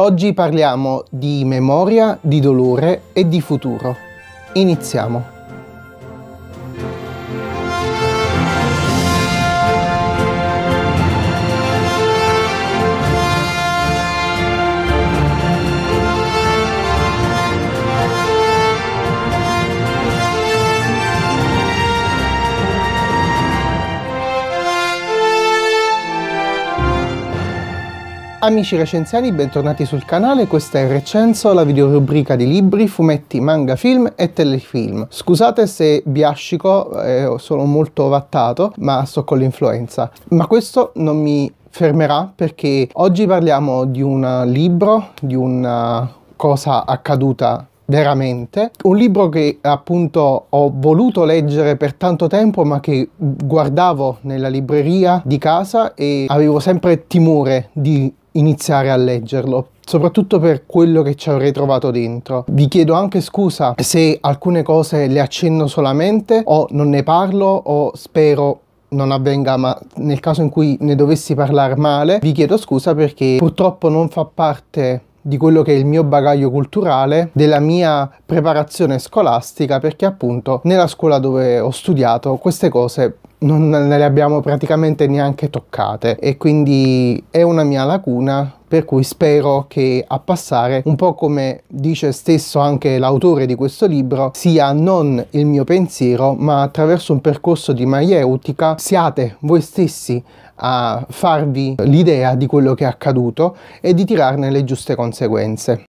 Oggi parliamo di memoria, di dolore e di futuro. Iniziamo! Amici recensiani, bentornati sul canale, questa è Recenso, la videorubrica di libri, fumetti, manga, film e telefilm. Scusate se biascico, eh, sono molto vattato, ma sto con l'influenza. Ma questo non mi fermerà perché oggi parliamo di un libro, di una cosa accaduta veramente. Un libro che appunto ho voluto leggere per tanto tempo ma che guardavo nella libreria di casa e avevo sempre timore di iniziare a leggerlo soprattutto per quello che ci avrei trovato dentro. Vi chiedo anche scusa se alcune cose le accenno solamente o non ne parlo o spero non avvenga, ma nel caso in cui ne dovessi parlare male, vi chiedo scusa perché purtroppo non fa parte di quello che è il mio bagaglio culturale, della mia preparazione scolastica, perché appunto nella scuola dove ho studiato queste cose non le abbiamo praticamente neanche toccate e quindi è una mia lacuna per cui spero che a passare, un po' come dice stesso anche l'autore di questo libro, sia non il mio pensiero, ma attraverso un percorso di maieutica siate voi stessi a farvi l'idea di quello che è accaduto e di tirarne le giuste conseguenze.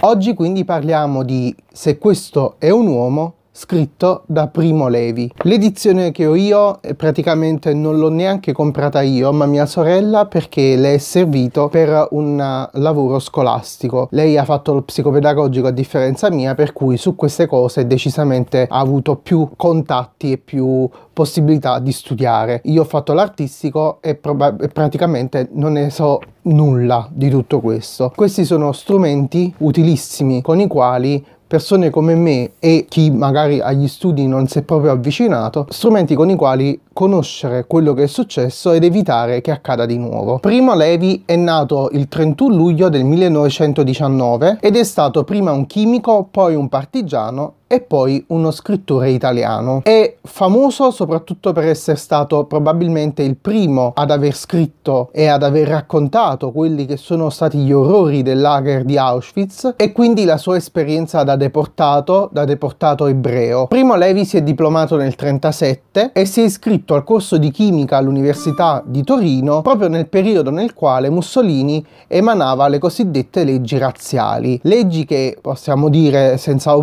Oggi quindi parliamo di se questo è un uomo scritto da Primo Levi. L'edizione che ho io eh, praticamente non l'ho neanche comprata io ma mia sorella perché le è servito per un eh, lavoro scolastico. Lei ha fatto lo psicopedagogico a differenza mia per cui su queste cose decisamente ha avuto più contatti e più possibilità di studiare. Io ho fatto l'artistico e, e praticamente non ne so nulla di tutto questo. Questi sono strumenti utilissimi con i quali persone come me e chi magari agli studi non si è proprio avvicinato, strumenti con i quali conoscere quello che è successo ed evitare che accada di nuovo. Primo Levi è nato il 31 luglio del 1919 ed è stato prima un chimico, poi un partigiano e poi uno scrittore italiano. È famoso soprattutto per essere stato probabilmente il primo ad aver scritto e ad aver raccontato quelli che sono stati gli orrori del lager di Auschwitz e quindi la sua esperienza da deportato, da deportato ebreo. Primo Levi si è diplomato nel 1937 e si è iscritto iscritto al corso di chimica all'Università di Torino proprio nel periodo nel quale Mussolini emanava le cosiddette leggi razziali, leggi che possiamo dire senza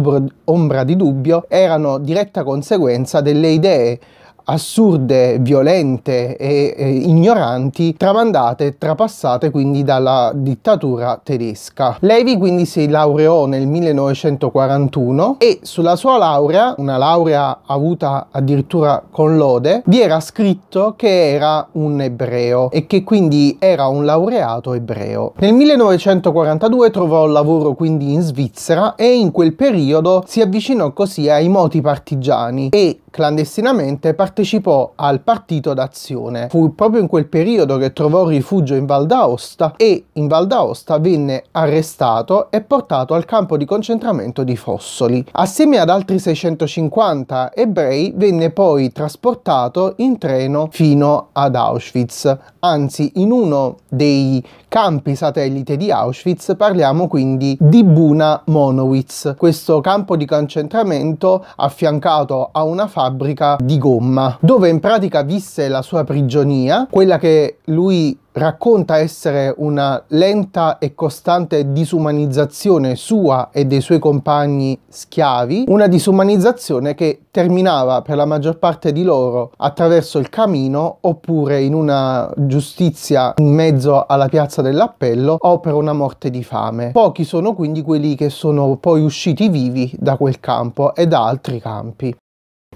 ombra di dubbio erano diretta conseguenza delle idee assurde, violente e, e, ignoranti, tramandate e trapassate quindi dalla dittatura tedesca. Levi quindi si laureò nel 1941 e sulla sua laurea, una laurea avuta addirittura con lode, vi era scritto che era un ebreo e che quindi era un laureato ebreo. Nel 1942 trovò lavoro quindi in Svizzera e in quel periodo si avvicinò così ai moti partigiani e clandestinamente partecipò partecipò al Partito d'Azione. Fu proprio in quel periodo che trovò rifugio in Val d'Aosta e in Val d'Aosta venne arrestato e portato al campo di concentramento di Fossoli. Assieme ad altri 650 ebrei venne poi trasportato in treno fino ad Auschwitz, anzi in uno dei campi satellite di Auschwitz, parliamo quindi di Buna Monowitz, questo campo di concentramento affiancato a una fabbrica di gomma Roma, dove in pratica visse la sua prigionia, quella che lui racconta essere una lenta e costante disumanizzazione sua e dei suoi compagni schiavi, una disumanizzazione che terminava per la maggior parte di loro attraverso il camino oppure in una giustizia in mezzo alla piazza dell'appello o per una morte di fame. Pochi sono quindi quelli che sono poi usciti vivi da quel campo e da altri campi.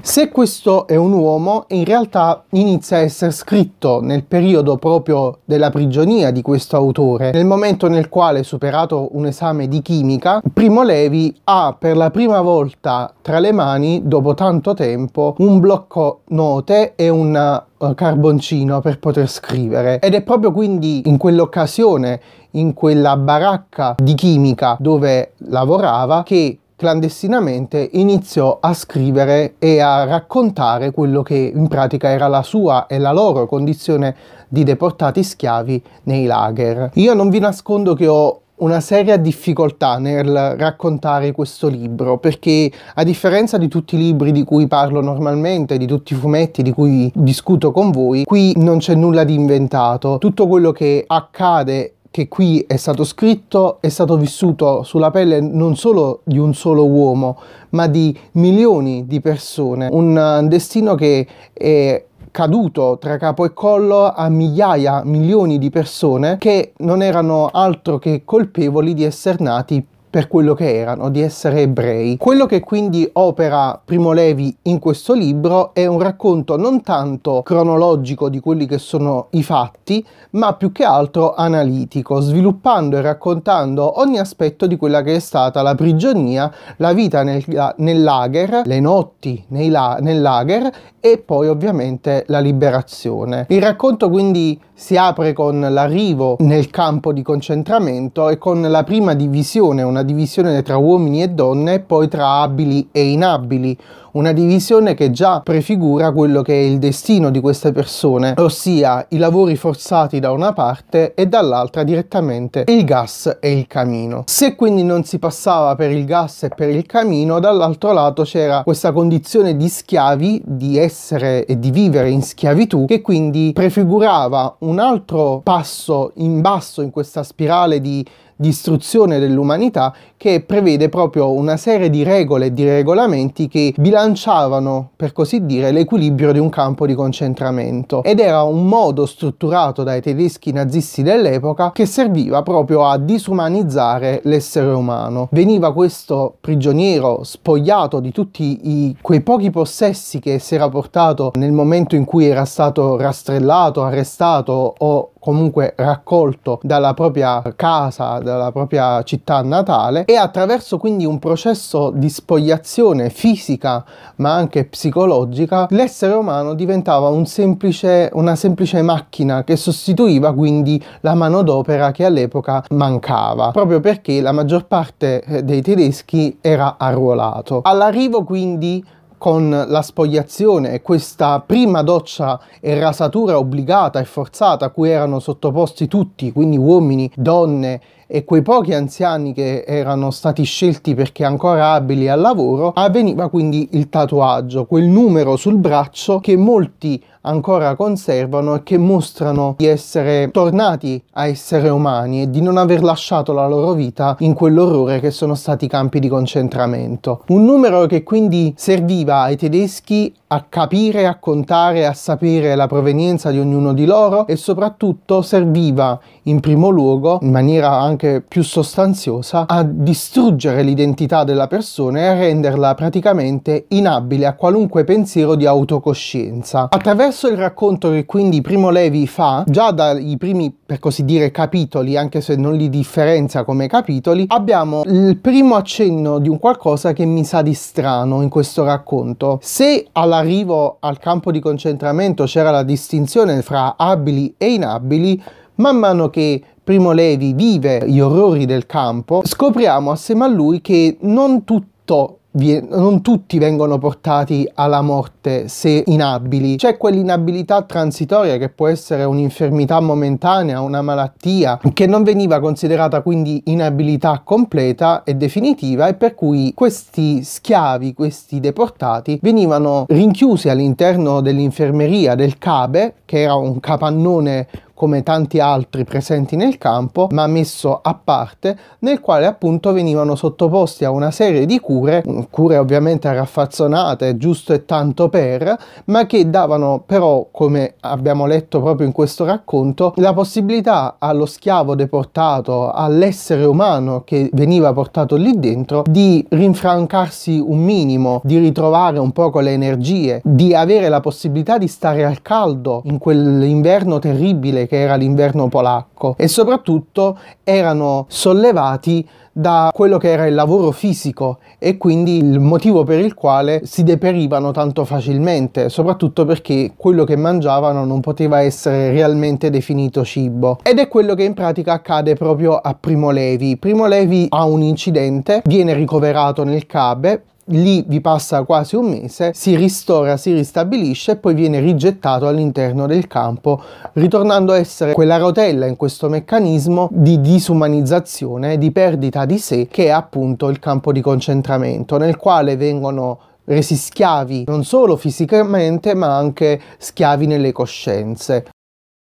Se questo è un uomo, in realtà inizia a essere scritto nel periodo proprio della prigionia di questo autore, nel momento nel quale, superato un esame di chimica, Primo Levi ha per la prima volta tra le mani, dopo tanto tempo, un blocco note e un eh, carboncino per poter scrivere ed è proprio quindi in quell'occasione in quella baracca di chimica dove lavorava che clandestinamente iniziò a scrivere e a raccontare quello che in pratica era la sua e la loro condizione di deportati schiavi nei lager. Io non vi nascondo che ho una seria difficoltà nel raccontare questo libro perché a differenza di tutti i libri di cui parlo normalmente, di tutti i fumetti di cui discuto con voi, qui non c'è nulla di inventato, tutto quello che accade che qui è stato scritto è stato vissuto sulla pelle non solo di un solo uomo, ma di milioni di persone. Un eh, destino che è caduto tra capo e collo a migliaia, milioni di persone che non erano altro che colpevoli di essere nati per quello che erano, di essere ebrei. Quello che quindi opera Primo Levi in questo libro è un racconto non tanto cronologico di quelli che sono i fatti, ma più che altro analitico, sviluppando e raccontando ogni aspetto di quella che è stata la prigionia, la vita nel, nel lager, le notti nei la, nel lager e poi ovviamente la liberazione. Il racconto quindi si apre con l'arrivo nel campo di concentramento e con la prima divisione, una divisione tra uomini e donne e poi tra abili e inabili, una divisione che già prefigura quello che è il destino di queste persone, ossia i lavori forzati da una parte e dall'altra direttamente il gas e il camino. Se quindi non si passava per il gas e per il camino, dall'altro lato c'era questa condizione di schiavi, di essere e di vivere in schiavitù, che quindi prefigurava un altro passo in basso in questa spirale di distruzione dell'umanità che prevede proprio una serie di regole e di regolamenti che bilanciavano, per così dire, l'equilibrio di un campo di concentramento ed era un modo strutturato dai tedeschi nazisti dell'epoca che serviva proprio a disumanizzare l'essere umano. Veniva questo prigioniero spogliato di tutti i, quei pochi possessi che si era portato nel momento in cui era stato rastrellato, arrestato o comunque raccolto dalla propria casa, dalla propria città natale e attraverso quindi un processo di spogliazione fisica ma anche psicologica l'essere umano diventava un semplice, una semplice macchina che sostituiva quindi la manodopera che all'epoca mancava proprio perché la maggior parte eh, dei tedeschi era arruolato. All'arrivo quindi con la spogliazione e questa prima doccia e rasatura obbligata e forzata a cui erano sottoposti tutti, quindi uomini, donne e quei pochi anziani che erano stati scelti perché ancora abili al lavoro, avveniva quindi il tatuaggio, quel numero sul braccio che molti ancora conservano e che mostrano di essere tornati a essere umani e di non aver lasciato la loro vita in quell'orrore che sono stati i campi di concentramento. Un numero che quindi serviva ai tedeschi a capire, a contare, a sapere la provenienza di ognuno di loro e soprattutto serviva in primo luogo, in maniera anche anche più sostanziosa, a distruggere l'identità della persona e a renderla praticamente inabile a qualunque pensiero di autocoscienza. Attraverso il racconto che quindi Primo Levi fa, già dai primi, per così dire, capitoli, anche se non li differenzia come capitoli, abbiamo il primo accenno di un qualcosa che mi sa di strano in questo racconto. Se all'arrivo al campo di concentramento c'era la distinzione fra abili e inabili, man mano che Primo Levi vive gli orrori del campo, scopriamo assieme a lui che non tutto non tutti vengono portati alla morte se inabili. C'è quell'inabilità transitoria che può essere un'infermità momentanea, una malattia, che non veniva considerata quindi inabilità completa e definitiva e per cui questi schiavi, questi deportati, venivano rinchiusi all'interno dell'infermeria del Cabe, che era un capannone come tanti altri presenti nel campo, ma messo a parte, nel quale appunto venivano sottoposti a una serie di cure, mm, cure ovviamente raffazzonate, giusto e tanto per, ma che davano però, come abbiamo letto proprio in questo racconto, la possibilità allo schiavo deportato, all'essere umano che veniva portato lì dentro, di rinfrancarsi un minimo, di ritrovare un poco le energie, di avere la possibilità di stare al caldo in quell'inverno terribile che era l'inverno polacco e soprattutto erano sollevati da quello che era il lavoro fisico e quindi il motivo per il quale si deperivano tanto facilmente, soprattutto perché quello che mangiavano non poteva essere realmente definito cibo. Ed è quello che in pratica accade proprio a Primo Levi. Primo Levi ha un incidente, viene ricoverato nel CABE, lì vi passa quasi un mese, si ristora, si ristabilisce e poi viene rigettato all'interno del campo, ritornando a essere quella rotella in questo meccanismo di disumanizzazione, di perdita di sé, che è appunto il campo di concentramento, nel quale vengono resi schiavi non solo fisicamente ma anche schiavi nelle coscienze.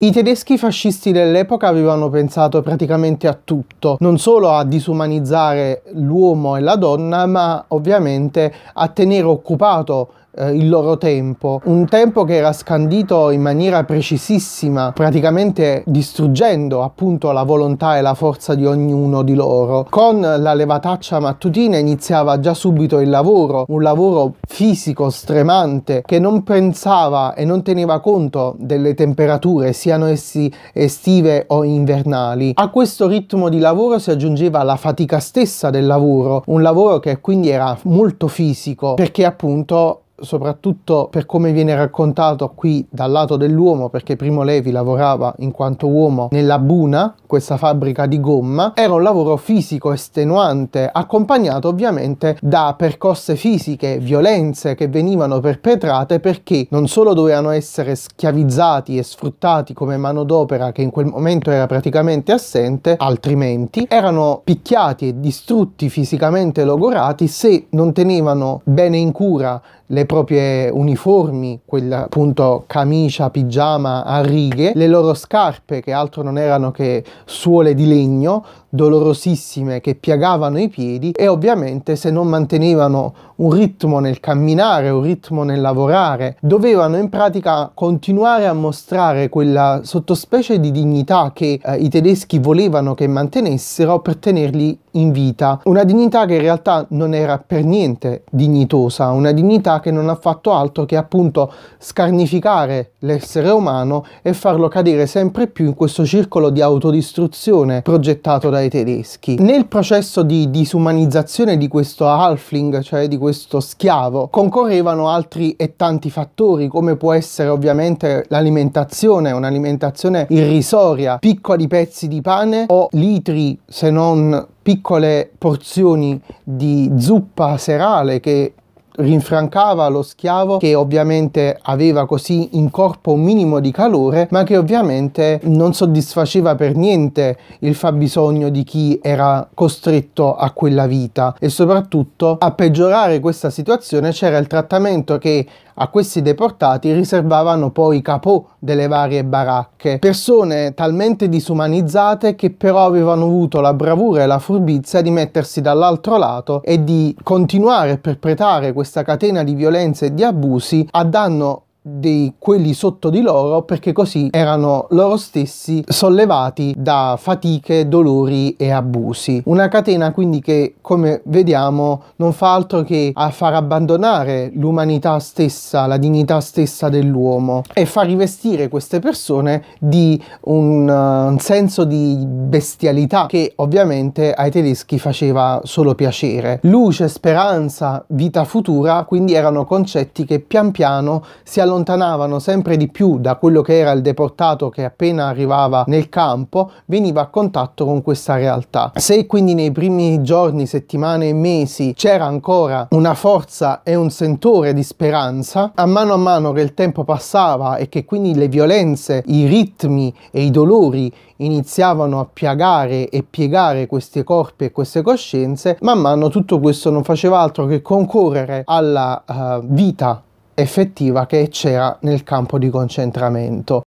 I tedeschi fascisti dell'epoca avevano pensato praticamente a tutto, non solo a disumanizzare l'uomo e la donna, ma ovviamente a tenere occupato eh, il loro tempo, un tempo che era scandito in maniera precisissima, praticamente distruggendo appunto la volontà e la forza di ognuno di loro. Con la levataccia mattutina iniziava già subito il lavoro, un lavoro fisico stremante che non pensava e non teneva conto delle temperature, siano essi estive o invernali. A questo ritmo di lavoro si aggiungeva la fatica stessa del lavoro, un lavoro che quindi era molto fisico perché appunto soprattutto per come viene raccontato qui dal lato dell'uomo, perché Primo Levi lavorava in quanto uomo nella Buna, questa fabbrica di gomma, era un lavoro fisico estenuante, accompagnato ovviamente da percosse fisiche, violenze che venivano perpetrate perché non solo dovevano essere schiavizzati e sfruttati come manodopera che in quel momento era praticamente assente, altrimenti erano picchiati e distrutti fisicamente logorati se non tenevano bene in cura le proprie uniformi, quella appunto camicia, pigiama a righe, le loro scarpe che altro non erano che suole di legno, dolorosissime che piagavano i piedi e ovviamente se non mantenevano un ritmo nel camminare, un ritmo nel lavorare, dovevano in pratica continuare a mostrare quella sottospecie di dignità che eh, i tedeschi volevano che mantenessero per tenerli in vita, una dignità che in realtà non era per niente dignitosa, una dignità che non ha fatto altro che appunto scarnificare l'essere umano e farlo cadere sempre più in questo circolo di autodistruzione progettato dai dai tedeschi. Nel processo di disumanizzazione di questo halfling, cioè di questo schiavo, concorrevano altri e tanti fattori, come può essere ovviamente l'alimentazione, un'alimentazione irrisoria, piccoli pezzi di pane o litri, se non piccole porzioni di zuppa serale che rinfrancava lo schiavo che ovviamente aveva così in corpo un minimo di calore ma che ovviamente non soddisfaceva per niente il fabbisogno di chi era costretto a quella vita e soprattutto a peggiorare questa situazione c'era il trattamento che a questi deportati riservavano poi i capò delle varie baracche, persone talmente disumanizzate che però avevano avuto la bravura e la furbizia di mettersi dall'altro lato e di continuare a perpetrare questa catena di violenze e di abusi a danno di quelli sotto di loro perché così erano loro stessi sollevati da fatiche, dolori e abusi. Una catena quindi che come vediamo non fa altro che a far abbandonare l'umanità stessa, la dignità stessa dell'uomo e fa rivestire queste persone di un, uh, un senso di bestialità che ovviamente ai tedeschi faceva solo piacere. Luce, speranza, vita futura quindi erano concetti che pian piano si allontanavano allontanavano sempre di più da quello che era il deportato che appena arrivava nel campo veniva a contatto con questa realtà. Se quindi nei primi giorni, settimane e mesi c'era ancora una forza e un sentore di speranza, a mano a mano che il tempo passava e che quindi le violenze, i ritmi e i dolori iniziavano a piagare e piegare questi corpi e queste coscienze, man mano tutto questo non faceva altro che concorrere alla uh, vita effettiva che c'era nel campo di concentramento.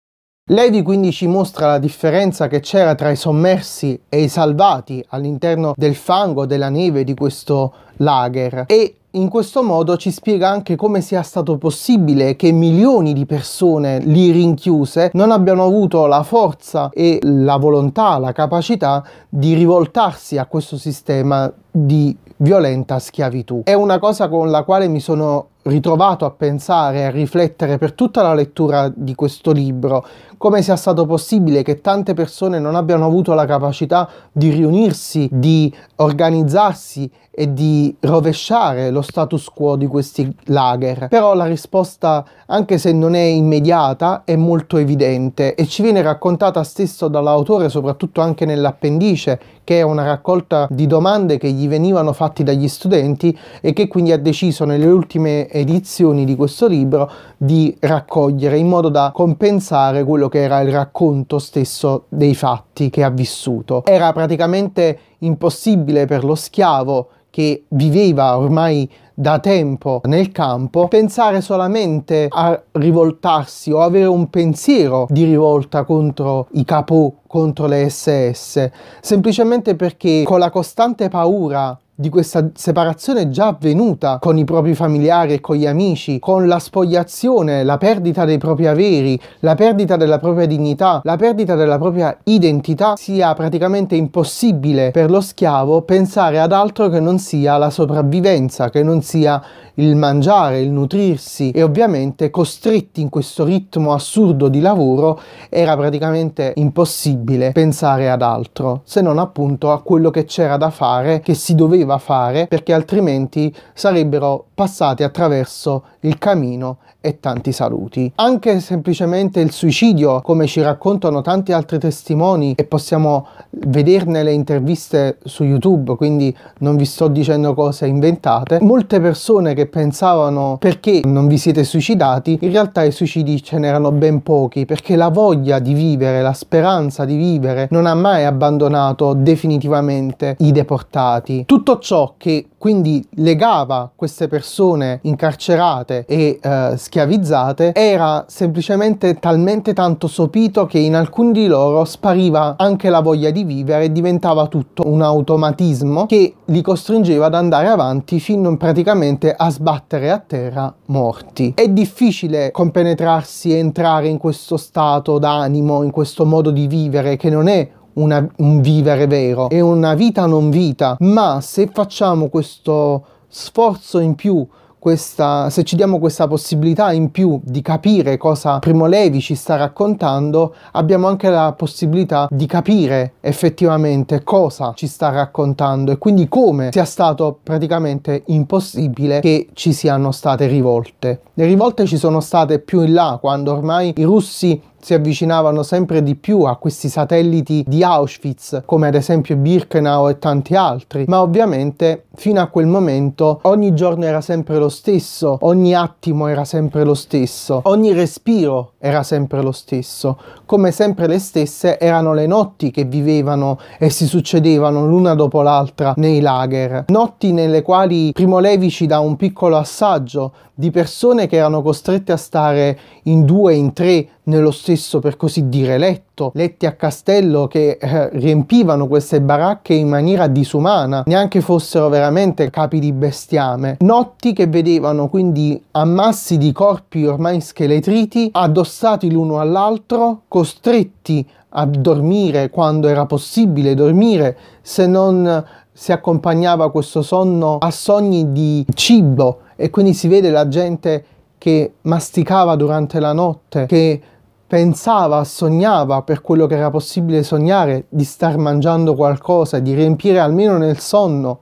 Levi quindi ci mostra la differenza che c'era tra i sommersi e i salvati all'interno del fango, della neve di questo lager e in questo modo ci spiega anche come sia stato possibile che milioni di persone lì rinchiuse non abbiano avuto la forza e la volontà, la capacità di rivoltarsi a questo sistema di violenta schiavitù. È una cosa con la quale mi sono ritrovato a pensare, a riflettere per tutta la lettura di questo libro, come sia stato possibile che tante persone non abbiano avuto la capacità di riunirsi, di organizzarsi e di rovesciare lo status quo di questi lager. Però la risposta, anche se non è immediata, è molto evidente e ci viene raccontata stesso dall'autore, soprattutto anche nell'appendice, che è una raccolta di domande che gli venivano fatti dagli studenti e che quindi ha deciso nelle ultime edizioni di questo libro di raccogliere in modo da compensare quello che era il racconto stesso dei fatti che ha vissuto. Era praticamente impossibile per lo schiavo che viveva ormai da tempo nel campo, pensare solamente a rivoltarsi o avere un pensiero di rivolta contro i capo, contro le SS, semplicemente perché con la costante paura di questa separazione già avvenuta con i propri familiari e con gli amici, con la spogliazione, la perdita dei propri averi, la perdita della propria dignità, la perdita della propria identità, sia praticamente impossibile per lo schiavo pensare ad altro che non sia la sopravvivenza, che non sia il mangiare, il nutrirsi e ovviamente costretti in questo ritmo assurdo di lavoro era praticamente impossibile pensare ad altro, se non appunto a quello che c'era da fare, che si doveva poteva fare perché altrimenti sarebbero passati attraverso il camino e tanti saluti. Anche semplicemente il suicidio, come ci raccontano tanti altri testimoni e possiamo vederne le interviste su YouTube, quindi non vi sto dicendo cose inventate, molte persone che pensavano perché non vi siete suicidati, in realtà i suicidi ce n'erano ben pochi, perché la voglia di vivere, la speranza di vivere non ha mai abbandonato definitivamente i deportati. Tutto ciò che quindi legava queste persone incarcerate e eh, schiavizzate era semplicemente talmente tanto sopito che in alcuni di loro spariva anche la voglia di vivere e diventava tutto un automatismo che li costringeva ad andare avanti fino praticamente a sbattere a terra morti. È difficile compenetrarsi e entrare in questo stato d'animo, in questo modo di vivere che non è una, un vivere vero, è una vita non vita, ma se facciamo questo sforzo in più questa, se ci diamo questa possibilità in più di capire cosa Primo Levi ci sta raccontando, abbiamo anche la possibilità di capire effettivamente cosa ci sta raccontando e quindi come sia stato praticamente impossibile che ci siano state rivolte. Le rivolte ci sono state più in là, quando ormai i russi si avvicinavano sempre di più a questi satelliti di Auschwitz, come ad esempio Birkenau e tanti altri, ma ovviamente fino a quel momento ogni giorno era sempre lo stesso, ogni attimo era sempre lo stesso, ogni respiro era sempre lo stesso, come sempre le stesse erano le notti che vivevano e si succedevano l'una dopo l'altra nei lager, notti nelle quali Primo Levi ci dà un piccolo assaggio di persone che erano costrette a stare in due, in tre, nello stesso per così dire letto, letti a castello che eh, riempivano queste baracche in maniera disumana, neanche fossero veramente veramente capi di bestiame. Notti che vedevano quindi ammassi di corpi ormai scheletriti, addossati l'uno all'altro, costretti a dormire quando era possibile dormire, se non si accompagnava questo sonno a sogni di cibo e quindi si vede la gente che masticava durante la notte, che pensava, sognava per quello che era possibile sognare, di star mangiando qualcosa, di riempire almeno nel sonno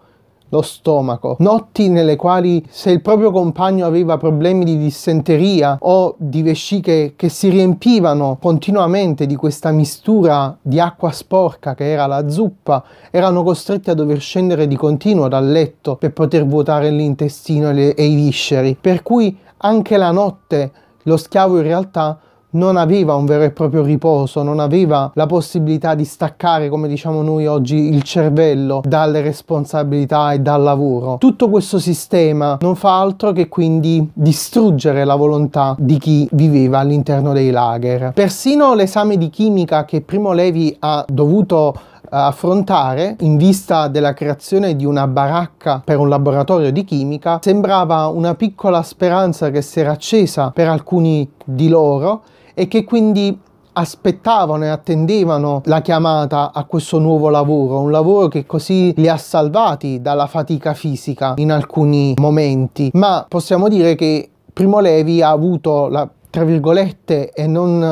lo stomaco, notti nelle quali se il proprio compagno aveva problemi di dissenteria o di vesciche che si riempivano continuamente di questa mistura di acqua sporca che era la zuppa, erano costretti a dover scendere di continuo dal letto per poter vuotare l'intestino e, le, e i visceri, per cui anche la notte lo schiavo in realtà non aveva un vero e proprio riposo, non aveva la possibilità di staccare, come diciamo noi oggi, il cervello dalle responsabilità e dal lavoro. Tutto questo sistema non fa altro che quindi distruggere la volontà di chi viveva all'interno dei lager. Persino l'esame di chimica che Primo Levi ha dovuto eh, affrontare in vista della creazione di una baracca per un laboratorio di chimica sembrava una piccola speranza che si era accesa per alcuni di loro e che quindi aspettavano e attendevano la chiamata a questo nuovo lavoro, un lavoro che così li ha salvati dalla fatica fisica in alcuni momenti, ma possiamo dire che Primo Levi ha avuto la tra virgolette e non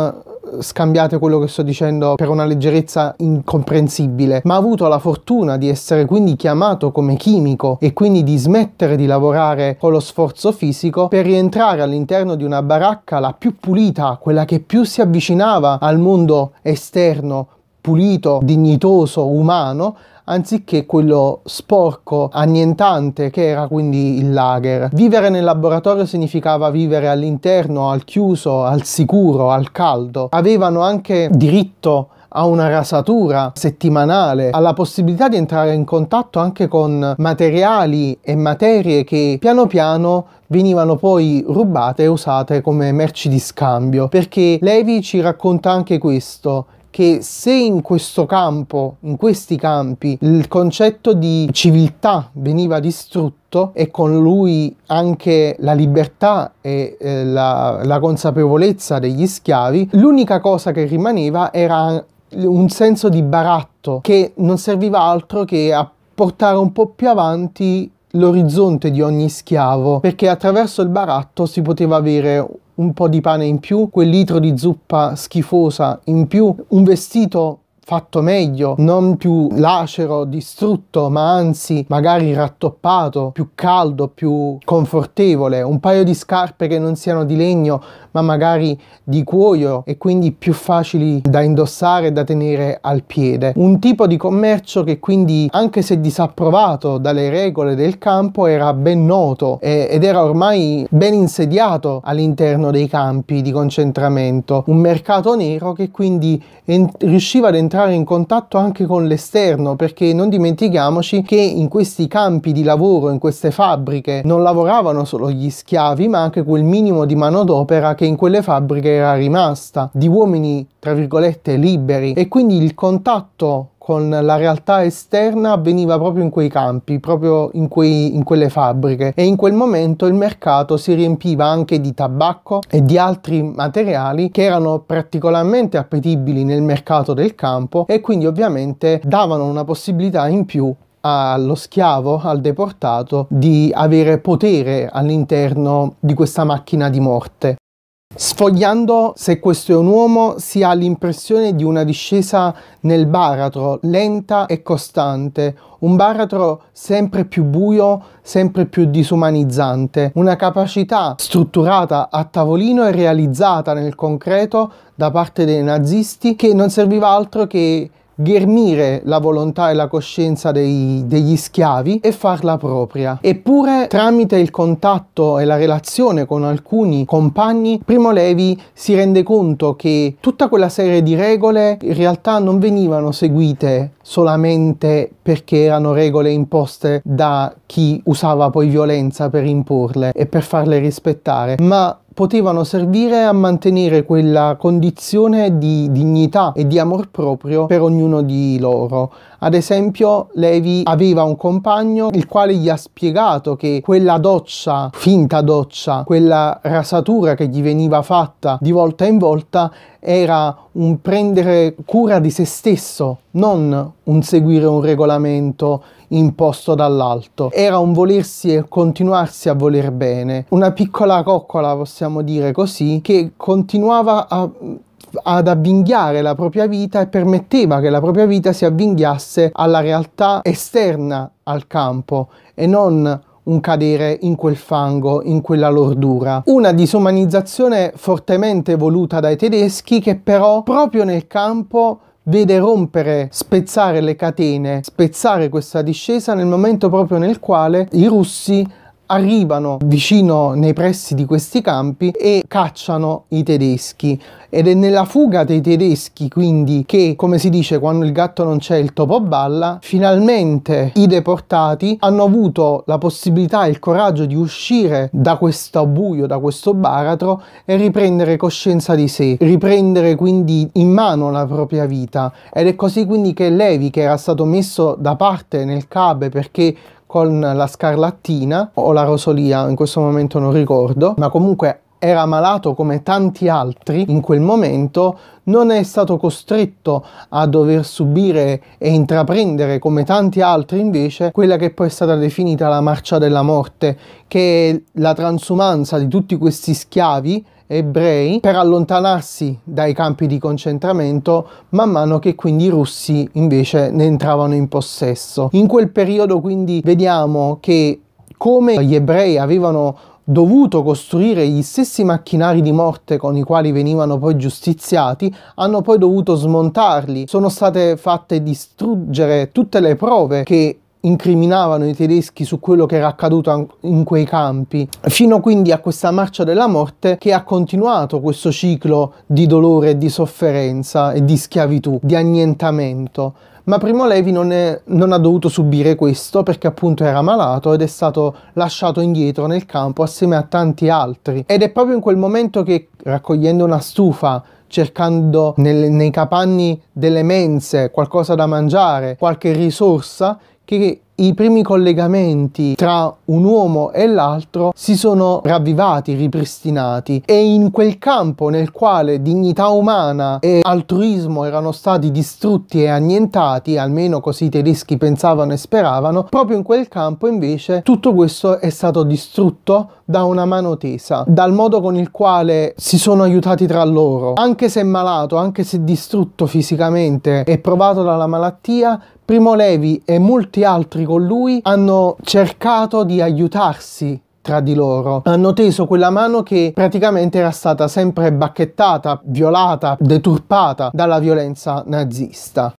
scambiate quello che sto dicendo per una leggerezza incomprensibile, ma ha avuto la fortuna di essere quindi chiamato come chimico e quindi di smettere di lavorare con lo sforzo fisico per rientrare all'interno di una baracca la più pulita, quella che più si avvicinava al mondo esterno pulito, dignitoso, umano, anziché quello sporco, annientante che era quindi il lager. Vivere nel laboratorio significava vivere all'interno, al chiuso, al sicuro, al caldo. Avevano anche diritto a una rasatura settimanale, alla possibilità di entrare in contatto anche con materiali e materie che piano piano venivano poi rubate e usate come merci di scambio. Perché Levi ci racconta anche questo, che se in questo campo, in questi campi, il concetto di civiltà veniva distrutto e con lui anche la libertà e eh, la, la consapevolezza degli schiavi, l'unica cosa che rimaneva era un senso di baratto che non serviva altro che a portare un po' più avanti l'orizzonte di ogni schiavo, perché attraverso il baratto si poteva avere un po' di pane in più, quel litro di zuppa schifosa in più, un vestito fatto meglio, non più lacero, distrutto, ma anzi magari rattoppato, più caldo, più confortevole, un paio di scarpe che non siano di legno, ma magari di cuoio e quindi più facili da indossare e da tenere al piede. Un tipo di commercio che quindi, anche se disapprovato dalle regole del campo, era ben noto eh, ed era ormai ben insediato all'interno dei campi di concentramento, un mercato nero che quindi riusciva ad entrare entrare in contatto anche con l'esterno perché non dimentichiamoci che in questi campi di lavoro, in queste fabbriche, non lavoravano solo gli schiavi ma anche quel minimo di manodopera che in quelle fabbriche era rimasta, di uomini tra virgolette liberi e quindi il contatto con la realtà esterna avveniva proprio in quei campi, proprio in, quei, in quelle fabbriche e in quel momento il mercato si riempiva anche di tabacco e di altri materiali che erano particolarmente appetibili nel mercato del campo e quindi ovviamente davano una possibilità in più allo schiavo, al deportato, di avere potere all'interno di questa macchina di morte. Sfogliando se questo è un uomo si ha l'impressione di una discesa nel baratro lenta e costante, un baratro sempre più buio, sempre più disumanizzante, una capacità strutturata a tavolino e realizzata nel concreto da parte dei nazisti che non serviva altro che ghermire la volontà e la coscienza dei, degli schiavi e farla propria. Eppure tramite il contatto e la relazione con alcuni compagni, Primo Levi si rende conto che tutta quella serie di regole in realtà non venivano seguite solamente perché erano regole imposte da chi usava poi violenza per imporle e per farle rispettare, ma potevano servire a mantenere quella condizione di dignità e di amor proprio per ognuno di loro, ad esempio, Levi aveva un compagno il quale gli ha spiegato che quella doccia, finta doccia, quella rasatura che gli veniva fatta di volta in volta era un prendere cura di se stesso, non un seguire un regolamento imposto dall'alto. Era un volersi e continuarsi a voler bene. Una piccola coccola, possiamo dire così, che continuava a ad avvinghiare la propria vita e permetteva che la propria vita si avvinghiasse alla realtà esterna al campo e non un cadere in quel fango, in quella lordura. Una disumanizzazione fortemente voluta dai tedeschi che però proprio nel campo vede rompere, spezzare le catene, spezzare questa discesa nel momento proprio nel quale i russi arrivano vicino nei pressi di questi campi e cacciano i tedeschi ed è nella fuga dei tedeschi quindi che come si dice quando il gatto non c'è il topo balla finalmente i deportati hanno avuto la possibilità e il coraggio di uscire da questo buio da questo baratro e riprendere coscienza di sé riprendere quindi in mano la propria vita ed è così quindi che Levi che era stato messo da parte nel Cabe perché con la scarlattina o la rosolia, in questo momento non ricordo, ma comunque era malato come tanti altri in quel momento, non è stato costretto a dover subire e intraprendere come tanti altri invece quella che poi è stata definita la marcia della morte, che è la transumanza di tutti questi schiavi ebrei per allontanarsi dai campi di concentramento man mano che quindi i russi invece ne entravano in possesso. In quel periodo quindi vediamo che come gli ebrei avevano dovuto costruire gli stessi macchinari di morte con i quali venivano poi giustiziati, hanno poi dovuto smontarli. Sono state fatte distruggere tutte le prove che incriminavano i tedeschi su quello che era accaduto in quei campi, fino quindi a questa marcia della morte che ha continuato questo ciclo di dolore, di sofferenza e di schiavitù, di annientamento. Ma Primo Levi non, è, non ha dovuto subire questo perché appunto era malato ed è stato lasciato indietro nel campo assieme a tanti altri. Ed è proprio in quel momento che, raccogliendo una stufa cercando nel, nei capanni delle mense qualcosa da mangiare, qualche risorsa, che i primi collegamenti tra un uomo e l'altro si sono ravvivati, ripristinati e in quel campo nel quale dignità umana e altruismo erano stati distrutti e annientati, almeno così i tedeschi pensavano e speravano, proprio in quel campo invece tutto questo è stato distrutto da una mano tesa, dal modo con il quale si sono aiutati tra loro, anche se malato, anche se distrutto fisicamente e provato dalla malattia, Primo Levi e molti altri con lui hanno cercato di aiutarsi tra di loro. Hanno teso quella mano che praticamente era stata sempre bacchettata, violata, deturpata dalla violenza nazista.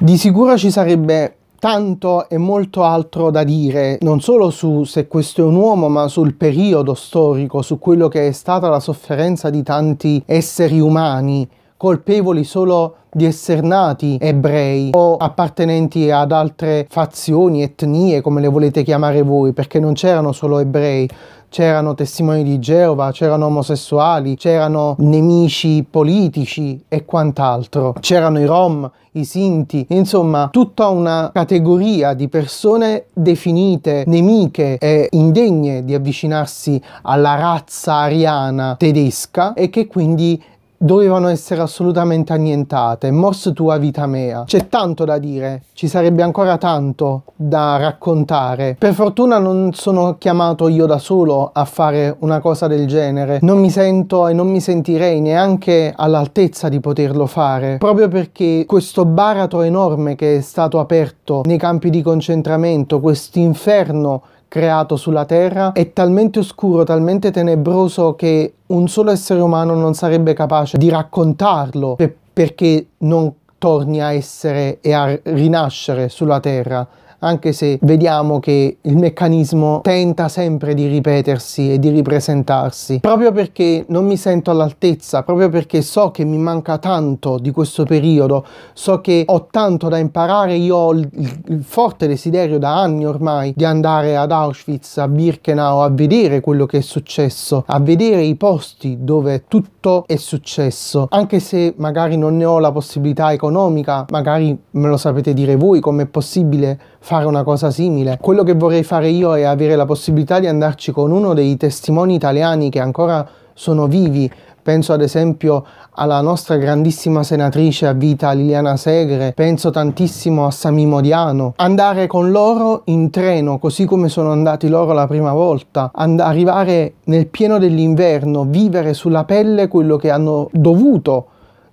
Di sicuro ci sarebbe tanto e molto altro da dire, non solo su se questo è un uomo, ma sul periodo storico, su quello che è stata la sofferenza di tanti esseri umani colpevoli solo di essere nati ebrei o appartenenti ad altre fazioni, etnie, come le volete chiamare voi, perché non c'erano solo ebrei, c'erano testimoni di Geova, c'erano omosessuali, c'erano nemici politici e quant'altro, c'erano i rom, i sinti, insomma tutta una categoria di persone definite nemiche e indegne di avvicinarsi alla razza ariana tedesca e che quindi dovevano essere assolutamente annientate. Mors tua vita mea. C'è tanto da dire, ci sarebbe ancora tanto da raccontare. Per fortuna non sono chiamato io da solo a fare una cosa del genere. Non mi sento e non mi sentirei neanche all'altezza di poterlo fare, proprio perché questo baratro enorme che è stato aperto nei campi di concentramento, questo inferno creato sulla Terra è talmente oscuro, talmente tenebroso che un solo essere umano non sarebbe capace di raccontarlo per perché non torni a essere e a rinascere sulla Terra anche se vediamo che il meccanismo tenta sempre di ripetersi e di ripresentarsi, proprio perché non mi sento all'altezza, proprio perché so che mi manca tanto di questo periodo, so che ho tanto da imparare, io ho il, il forte desiderio da anni ormai di andare ad Auschwitz, a Birkenau, a vedere quello che è successo, a vedere i posti dove tutto è successo, anche se magari non ne ho la possibilità economica, magari me lo sapete dire voi come è possibile fare una cosa simile. Quello che vorrei fare io è avere la possibilità di andarci con uno dei testimoni italiani che ancora sono vivi. Penso ad esempio alla nostra grandissima senatrice a vita Liliana Segre, penso tantissimo a Sami Modiano. Andare con loro in treno, così come sono andati loro la prima volta, And arrivare nel pieno dell'inverno, vivere sulla pelle quello che hanno dovuto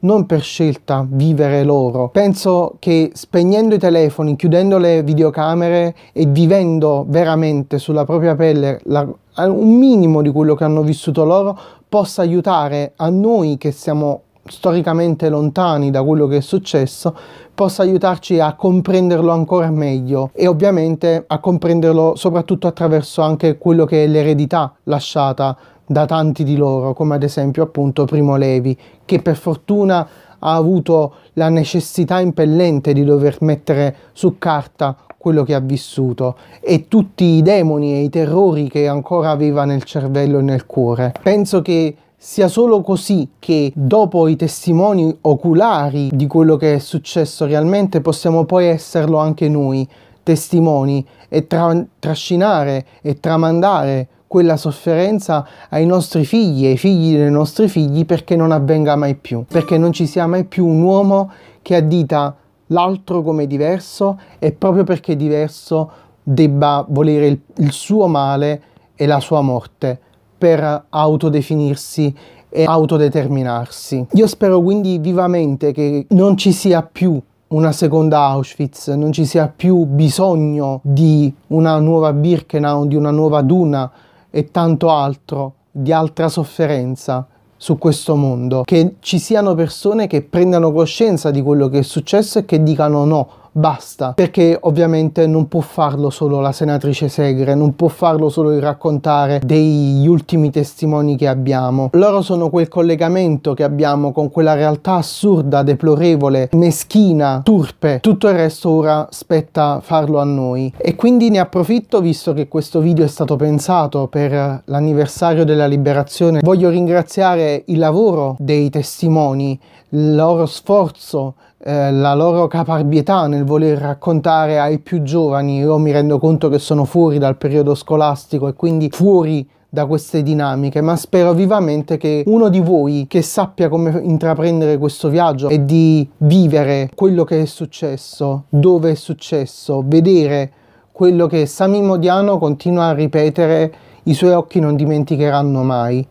non per scelta vivere loro. Penso che spegnendo i telefoni, chiudendo le videocamere e vivendo veramente sulla propria pelle la, un minimo di quello che hanno vissuto loro possa aiutare a noi che siamo storicamente lontani da quello che è successo, possa aiutarci a comprenderlo ancora meglio e ovviamente a comprenderlo soprattutto attraverso anche quello che è l'eredità lasciata da tanti di loro, come ad esempio appunto Primo Levi, che per fortuna ha avuto la necessità impellente di dover mettere su carta quello che ha vissuto e tutti i demoni e i terrori che ancora aveva nel cervello e nel cuore. Penso che sia solo così che dopo i testimoni oculari di quello che è successo realmente possiamo poi esserlo anche noi testimoni e tra trascinare e tramandare quella sofferenza ai nostri figli, e ai figli dei nostri figli, perché non avvenga mai più, perché non ci sia mai più un uomo che addita l'altro come diverso e proprio perché diverso debba volere il, il suo male e la sua morte per autodefinirsi e autodeterminarsi. Io spero quindi vivamente che non ci sia più una seconda Auschwitz, non ci sia più bisogno di una nuova Birkenau, di una nuova Duna, e tanto altro di altra sofferenza su questo mondo, che ci siano persone che prendano coscienza di quello che è successo e che dicano no, basta, perché ovviamente non può farlo solo la senatrice Segre, non può farlo solo il raccontare degli ultimi testimoni che abbiamo. Loro sono quel collegamento che abbiamo con quella realtà assurda, deplorevole, meschina, turpe. Tutto il resto ora spetta farlo a noi. E quindi ne approfitto, visto che questo video è stato pensato per l'anniversario della liberazione, voglio ringraziare il lavoro dei testimoni, il loro sforzo, eh, la loro caparbietà nel voler raccontare ai più giovani, io mi rendo conto che sono fuori dal periodo scolastico e quindi fuori da queste dinamiche, ma spero vivamente che uno di voi che sappia come intraprendere questo viaggio e di vivere quello che è successo, dove è successo, vedere quello che Sammy Modiano continua a ripetere, i suoi occhi non dimenticheranno mai.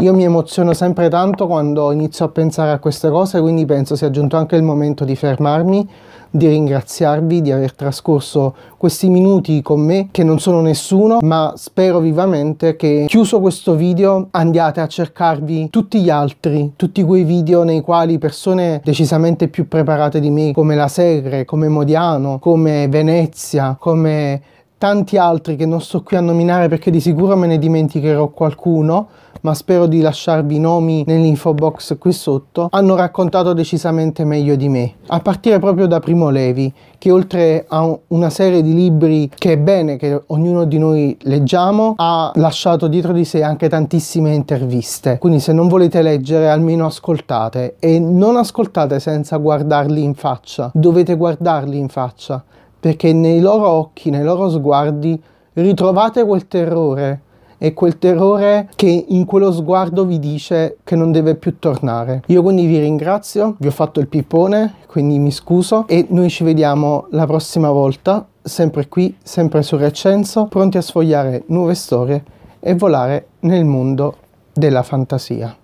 Io mi emoziono sempre tanto quando inizio a pensare a queste cose, quindi penso sia giunto anche il momento di fermarmi, di ringraziarvi di aver trascorso questi minuti con me, che non sono nessuno, ma spero vivamente che chiuso questo video andiate a cercarvi tutti gli altri, tutti quei video nei quali persone decisamente più preparate di me, come la Segre, come Modiano, come Venezia, come tanti altri che non sto qui a nominare perché di sicuro me ne dimenticherò qualcuno, ma spero di lasciarvi i nomi nell'info box qui sotto, hanno raccontato decisamente meglio di me. A partire proprio da Primo Levi, che oltre a una serie di libri che è bene che ognuno di noi leggiamo, ha lasciato dietro di sé anche tantissime interviste. Quindi se non volete leggere, almeno ascoltate. E non ascoltate senza guardarli in faccia. Dovete guardarli in faccia perché nei loro occhi, nei loro sguardi ritrovate quel terrore e quel terrore che in quello sguardo vi dice che non deve più tornare. Io quindi vi ringrazio, vi ho fatto il pippone, quindi mi scuso e noi ci vediamo la prossima volta, sempre qui, sempre su Recenso, pronti a sfogliare nuove storie e volare nel mondo della fantasia.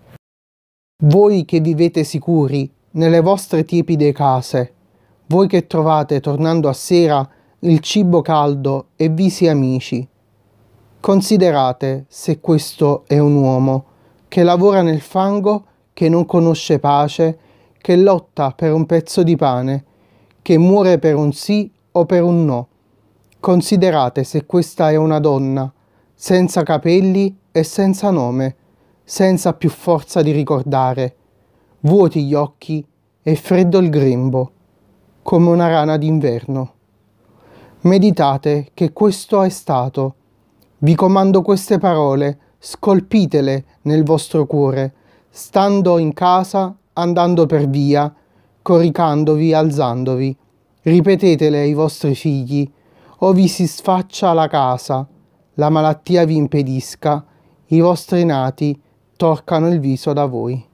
Voi che vivete sicuri nelle vostre tiepide case, voi che trovate tornando a sera il cibo caldo e visi amici. Considerate se questo è un uomo che lavora nel fango, che non conosce pace, che lotta per un pezzo di pane, che muore per un sì o per un no. Considerate se questa è una donna, senza capelli e senza nome, senza più forza di ricordare, vuoti gli occhi e freddo il grembo come una rana d'inverno. Meditate che questo è stato. Vi comando queste parole, scolpitele nel vostro cuore, stando in casa, andando per via, coricandovi, alzandovi. Ripetetele ai vostri figli, o vi si sfaccia la casa, la malattia vi impedisca, i vostri nati torcano il viso da voi.